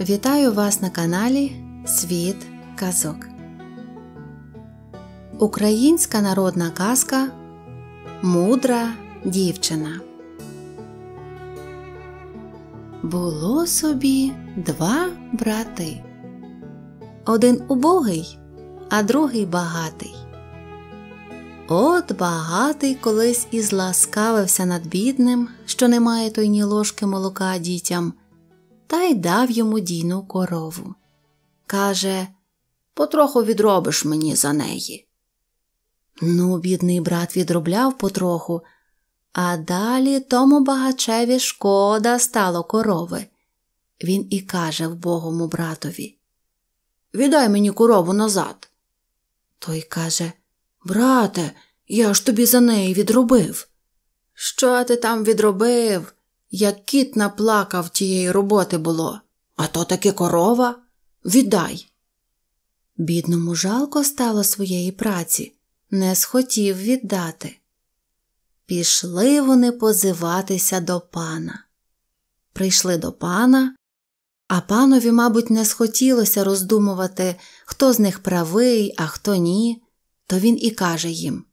Вітаю вас на каналі Світ Казок. Українська народна казка Мудра дівчина. Було собі два брати. Один убогий, а другий багатий. От багатий колись і зласкавився над бідним, що не має той ні ложки молока дітям та й дав йому дійну корову. Каже, потроху відробиш мені за неї. Ну, бідний брат відробляв потроху, а далі тому багачеві шкода стало корови. Він і каже вбогому братові Віддай мені корову назад. Той каже Брате, я ж тобі за неї відробив. Що ти там відробив? як кіт наплакав тієї роботи було. А то таки корова? Віддай. Бідному жалко стало своєї праці, не схотів віддати. Пішли вони позиватися до пана. Прийшли до пана, а панові, мабуть, не схотілося роздумувати, хто з них правий, а хто ні, то він і каже їм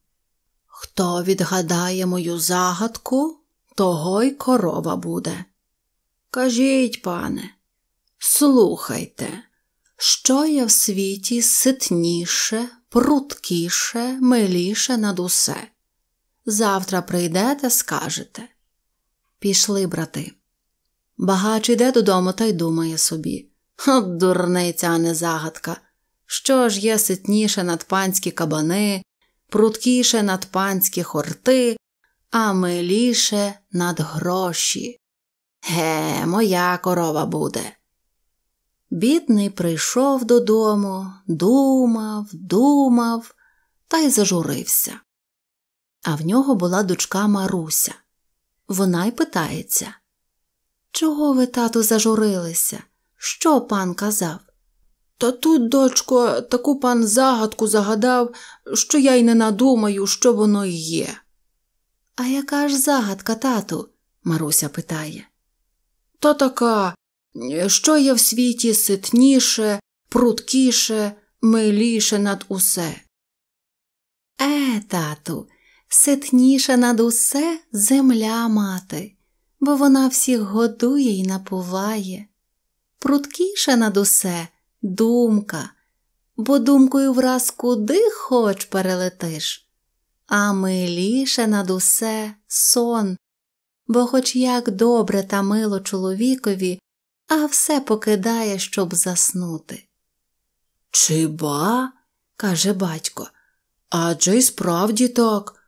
Хто відгадає мою загадку, того й корова буде. Кажіть, пане, слухайте, що є в світі ситніше, пруткіше, миліше над усе. Завтра прийдете, скажете. Пішли, брати. Багач іде додому та й думає собі. От дурниця, а не загадка. Що ж є ситніше над панські кабани, пруткіше над панські хорти, а миліше над гроші. Ге, моя корова буде. Бідний прийшов додому, думав, думав та й зажурився. А в нього була дочка Маруся. Вона й питається Чого ви, тату, зажурилися? Що пан казав? Та тут, дочко, таку пан загадку загадав, що я й не надумаю, що воно й є. А яка ж загадка, тату? Маруся питає. Та така, що є в світі ситніше, пруткіше, миліше над усе? Е, тату, ситніша над усе земля мати, бо вона всіх годує і напуває. Пруткіше над усе думка, бо думкою враз куди хоч перелетиш а миліше над усе сон, бо хоч як добре та мило чоловікові, а все покидає, щоб заснути. Чи ба? каже батько, адже й справді так,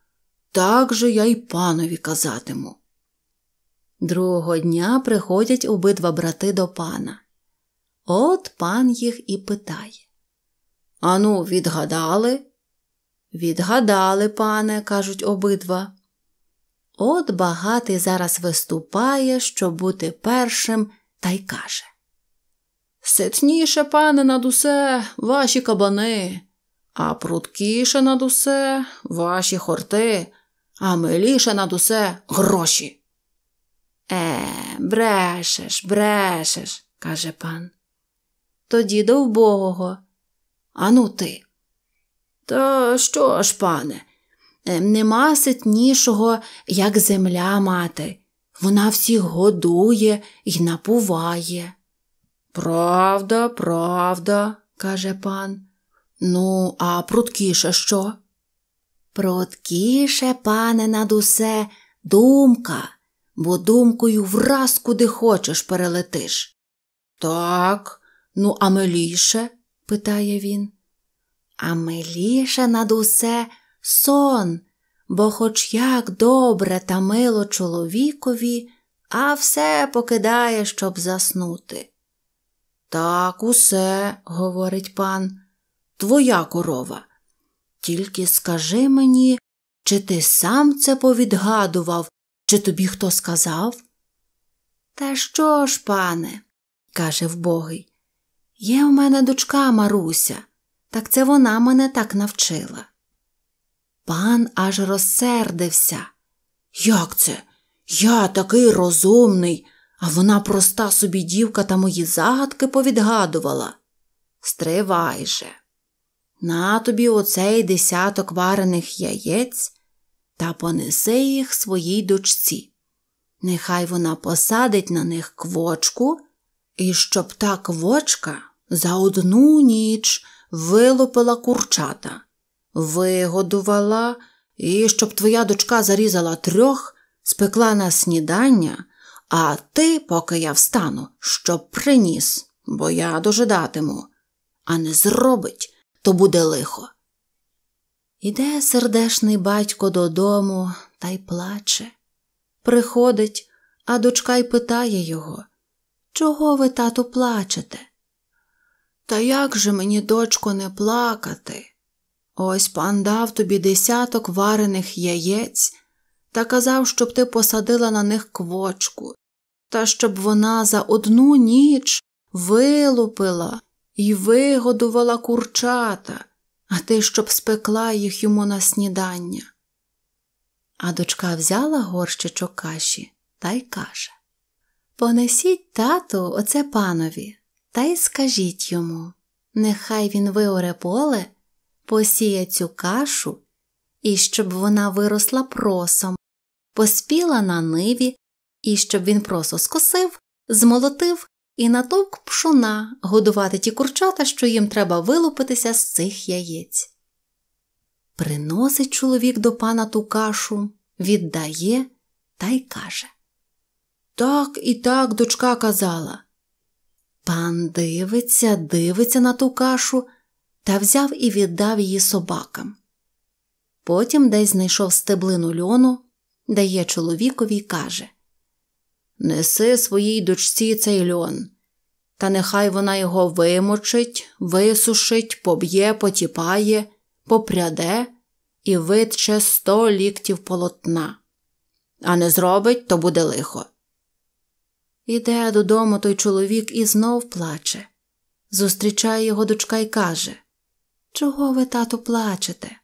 так же я й панові казатиму. Другого дня приходять обидва брати до пана. От пан їх і питає Ану, відгадали? Відгадали, пане, кажуть обидва. От багатий зараз виступає, щоб бути першим, та й каже. Ситніше, пане, над усе, ваші кабани, а прудкіше над усе ваші хорти, а миліше над усе гроші. Е, брешеш, брешеш, каже пан. Тоді до вбогого. Ану ти, та що ж, пане, е, нема ситнішого, як земля мати. Вона всіх годує і напуває. Правда, правда, каже пан. Ну, а пруткіше що? Пруткіше, пане, над усе, думка, бо думкою враз куди хочеш перелетиш. Так, ну а миліше? питає він а миліше над усе сон, бо хоч як добре та мило чоловікові, а все покидає, щоб заснути. Так, усе, говорить пан, твоя корова. Тільки скажи мені, чи ти сам це повідгадував, чи тобі хто сказав? Та що ж, пане, каже вбогий, є в мене дочка Маруся. Так це вона мене так навчила. Пан аж розсердився. Як це? Я такий розумний, а вона проста собі дівка та мої загадки повідгадувала. Стривай же. На тобі оцей десяток варених яєць та понеси їх своїй дочці. Нехай вона посадить на них квочку, і щоб та квочка за одну ніч вилупила курчата, вигодувала і щоб твоя дочка зарізала трьох, спекла на снідання, а ти, поки я встану, щоб приніс, бо я дожидатиму, а не зробить, то буде лихо. Іде сердешний батько додому та й плаче. Приходить, а дочка й питає його Чого ви, тату, плачете? Та як же мені, дочко, не плакати? Ось пан дав тобі десяток варених яєць та казав, щоб ти посадила на них квочку, та щоб вона за одну ніч вилупила і вигодувала курчата, а ти щоб спекла їх йому на снідання. А дочка взяла горщичок каші та й каже Понесіть, тату, оце панові та й скажіть йому нехай він виоре поле, посіє цю кашу, і щоб вона виросла просом, поспіла на ниві, і щоб він просо скосив, змолотив і натовк пшуна годувати ті курчата, що їм треба вилупитися з цих яєць. Приносить чоловік до пана ту кашу, віддає та й каже Так і так дочка казала. Пан дивиться, дивиться на ту кашу та взяв і віддав її собакам. Потім десь знайшов стеблину льону, дає чоловікові і каже Неси своїй дочці цей льон, та нехай вона його вимочить, висушить, поб'є, потіпає, попряде і витче сто ліктів полотна. А не зробить, то буде лихо. Іде додому той чоловік і знов плаче. Зустрічає його дочка і каже Чого ви, тату, плачете?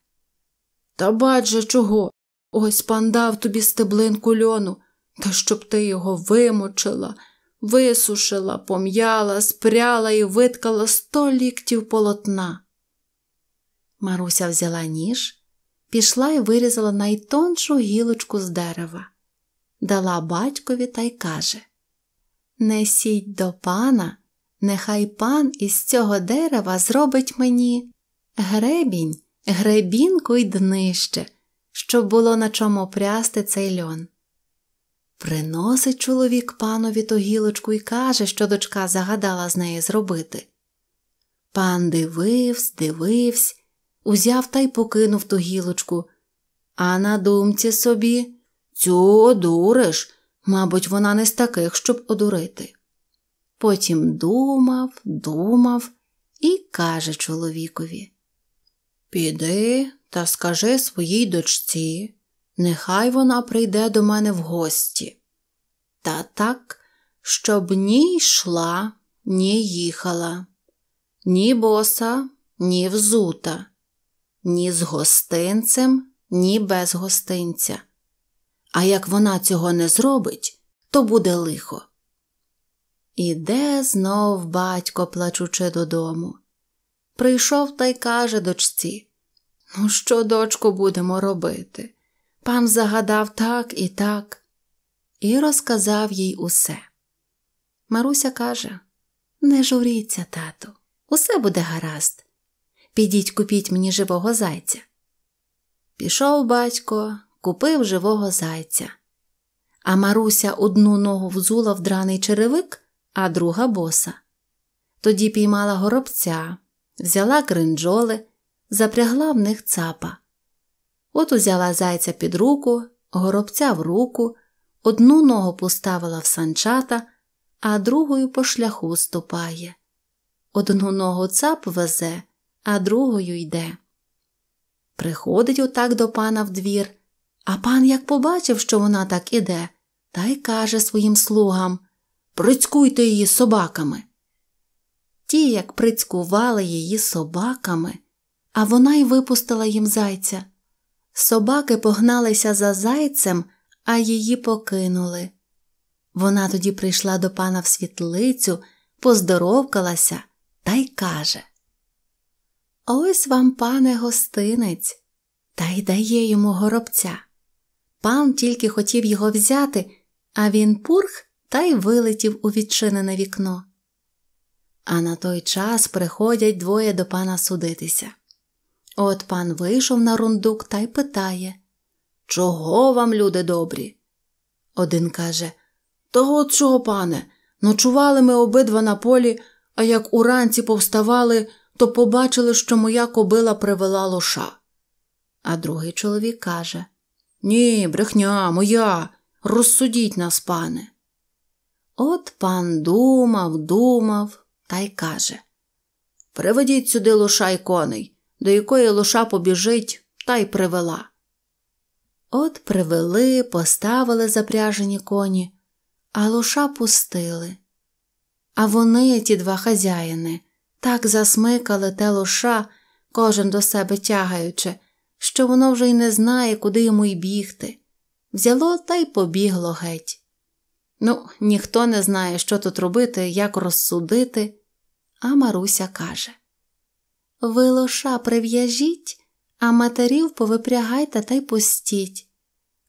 Та бач же чого? Ось пан дав тобі стеблинку льону, та щоб ти його вимочила, висушила, пом'яла, спряла і виткала сто ліктів полотна. Маруся взяла ніж, пішла і вирізала найтоншу гілочку з дерева, дала батькові та й каже Несіть до пана, нехай пан із цього дерева зробить мені гребінь, гребінку й днище, щоб було на чому прясти цей льон. Приносить чоловік панові ту гілочку і каже, що дочка загадала з неї зробити. Пан дивився, дивився, узяв та й покинув ту гілочку, а на думці собі Цю одуриш, Мабуть, вона не з таких, щоб одурити. Потім думав, думав і каже чоловікові Піди та скажи своїй дочці, нехай вона прийде до мене в гості. Та так, щоб ні йшла, ні їхала, ні боса, ні взута, ні з гостинцем, ні без гостинця а як вона цього не зробить, то буде лихо. Іде знов батько, плачучи додому. Прийшов та й каже дочці Ну, що, дочку, будемо робити? Пан загадав так і так і розказав їй усе. Маруся каже Не журіться, тату, усе буде гаразд. Підіть купіть мені живого зайця. Пішов батько, купив живого зайця. А Маруся одну ногу взула в драний черевик, а друга боса. Тоді піймала горобця, взяла кринджоли, запрягла в них цапа. От узяла зайця під руку, горобця в руку, одну ногу поставила в санчата, а другою по шляху ступає. Одну ногу цап везе, а другою йде. Приходить отак до пана в двір, а пан як побачив, що вона так іде, та й каже своїм слугам Прицькуйте її собаками. Ті, як прицькували її собаками, а вона й випустила їм зайця. Собаки погналися за зайцем, а її покинули. Вона тоді прийшла до пана в світлицю, поздоровкалася та й каже Ось вам, пане гостинець, та й дає йому горобця. Пан тільки хотів його взяти, а він пурх та й вилетів у відчинене вікно. А на той час приходять двоє до пана судитися. От пан вийшов на рундук та й питає Чого вам, люди добрі? Один каже Того от чого, пане? Ночували ми обидва на полі, а як уранці повставали, то побачили, що моя кобила привела лоша. А другий чоловік каже ні, брехня моя, розсудіть нас, пане. От пан думав, думав та й каже Приведіть сюди лоша й коней, до якої лоша побіжить, та й привела. От привели, поставили запряжені коні, а лоша пустили. А вони, ті два хазяїни, так засмикали те лоша, кожен до себе тягаючи що воно вже й не знає, куди йому й бігти. Взяло та й побігло геть. Ну, ніхто не знає, що тут робити, як розсудити, а Маруся каже Ви лоша прив'яжіть, а матерів повипрягайте та й пустіть.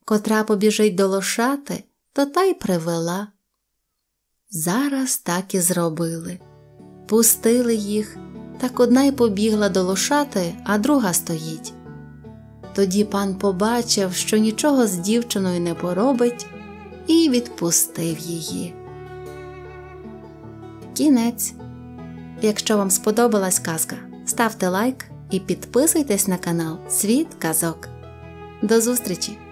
Котра побіжить до лошати, то та й привела. Зараз так і зробили. Пустили їх, так одна й побігла до лошати, а друга стоїть. Тоді пан побачив, що нічого з дівчиною не поробить, і відпустив її. Кінець. Якщо вам сподобалась казка, ставте лайк і підписуйтесь на канал Світ Казок. До зустрічі!